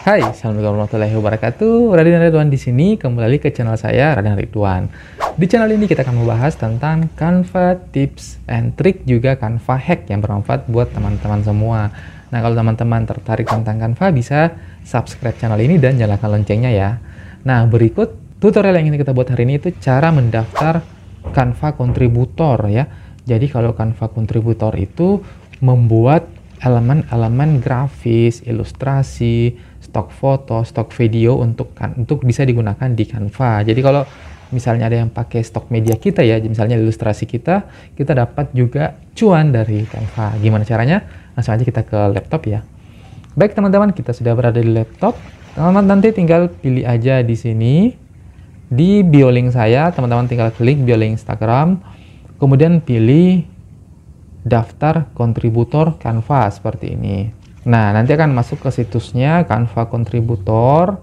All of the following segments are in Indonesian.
Hai, Assalamualaikum warahmatullahi wabarakatuh. Raden Ridwan di sini, kembali ke channel saya Raden Ridwan. Di channel ini kita akan membahas tentang Canva tips and trick juga Canva hack yang bermanfaat buat teman-teman semua. Nah, kalau teman-teman tertarik tentang Canva bisa subscribe channel ini dan nyalakan loncengnya ya. Nah, berikut tutorial yang ingin kita buat hari ini itu cara mendaftar Canva kontributor ya. Jadi kalau Canva kontributor itu membuat elemen-elemen grafis, ilustrasi, stok foto, stok video untuk kan untuk bisa digunakan di Canva. Jadi kalau misalnya ada yang pakai stok media kita ya, misalnya ilustrasi kita, kita dapat juga cuan dari Canva. Gimana caranya? Langsung aja kita ke laptop ya. Baik teman-teman, kita sudah berada di laptop. Teman-teman nanti tinggal pilih aja di sini di bio link saya, teman-teman tinggal klik bio link Instagram, kemudian pilih daftar kontributor Canva seperti ini. Nah, nanti akan masuk ke situsnya Canva contributor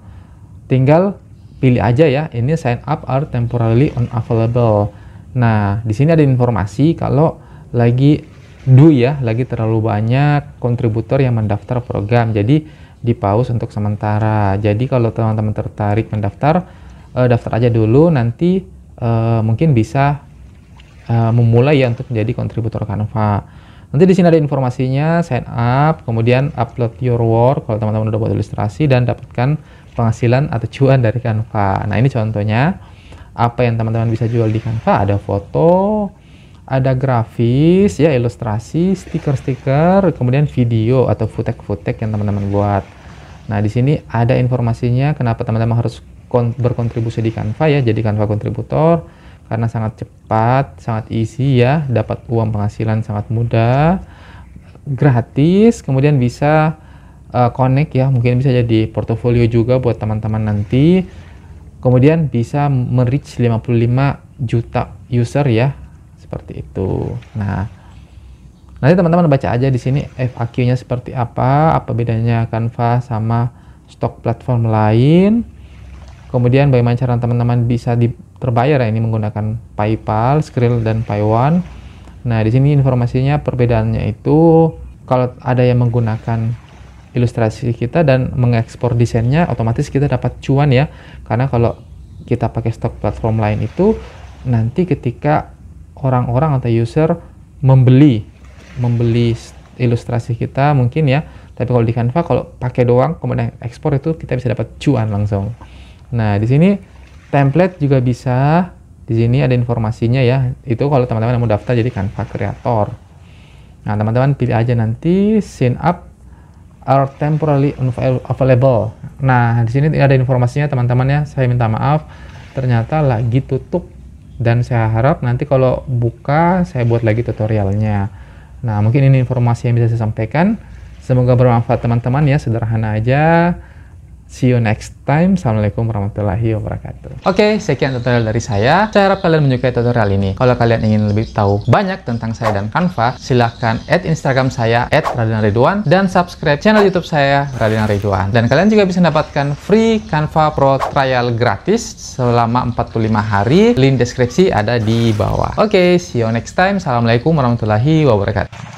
Tinggal pilih aja ya, ini sign up are temporarily unavailable. Nah, di sini ada informasi kalau lagi do ya, lagi terlalu banyak kontributor yang mendaftar program. Jadi di pause untuk sementara. Jadi kalau teman-teman tertarik mendaftar, eh, daftar aja dulu nanti eh, mungkin bisa eh, memulai ya untuk menjadi kontributor Canva. Nanti di sini ada informasinya, sign up, kemudian upload your work kalau teman-teman udah buat ilustrasi dan dapatkan penghasilan atau cuan dari Canva. Nah, ini contohnya apa yang teman-teman bisa jual di Canva, ada foto, ada grafis, ya ilustrasi, stiker-stiker, kemudian video atau footage-footage yang teman-teman buat. Nah, di sini ada informasinya kenapa teman-teman harus berkontribusi di Canva ya, jadi Canva kontributor karena sangat cepat, sangat easy ya, dapat uang penghasilan sangat mudah, gratis, kemudian bisa uh, connect ya, mungkin bisa jadi portofolio juga buat teman-teman nanti. Kemudian bisa merich 55 juta user ya, seperti itu. Nah, nanti teman-teman baca aja di sini FAQ-nya seperti apa, apa bedanya Canva sama stok platform lain. Kemudian bagaimana cara teman-teman bisa di, ya ini menggunakan PayPal, Skrill dan PayOne. Nah, di sini informasinya perbedaannya itu kalau ada yang menggunakan ilustrasi kita dan mengekspor desainnya otomatis kita dapat cuan ya. Karena kalau kita pakai stock platform lain itu nanti ketika orang-orang atau user membeli membeli ilustrasi kita mungkin ya tapi kalau di Canva kalau pakai doang kemudian ekspor itu kita bisa dapat cuan langsung Nah, di sini template juga bisa. Di sini ada informasinya ya. Itu kalau teman-teman mau daftar jadi Canva Creator. Nah, teman-teman pilih aja nanti sign up or temporarily available. Nah, di sini ada informasinya teman-teman ya. Saya minta maaf ternyata lagi tutup dan saya harap nanti kalau buka saya buat lagi tutorialnya. Nah, mungkin ini informasi yang bisa saya sampaikan. Semoga bermanfaat teman-teman ya, sederhana aja See you next time. Assalamualaikum warahmatullahi wabarakatuh. Oke, okay, sekian tutorial dari saya. Saya harap kalian menyukai tutorial ini. Kalau kalian ingin lebih tahu banyak tentang saya dan Canva, silahkan add Instagram saya @radinariduan dan subscribe channel YouTube saya Radina Ridwan. Dan kalian juga bisa mendapatkan free Canva Pro trial gratis selama 45 hari. Link deskripsi ada di bawah. Oke, okay, see you next time. Assalamualaikum warahmatullahi wabarakatuh.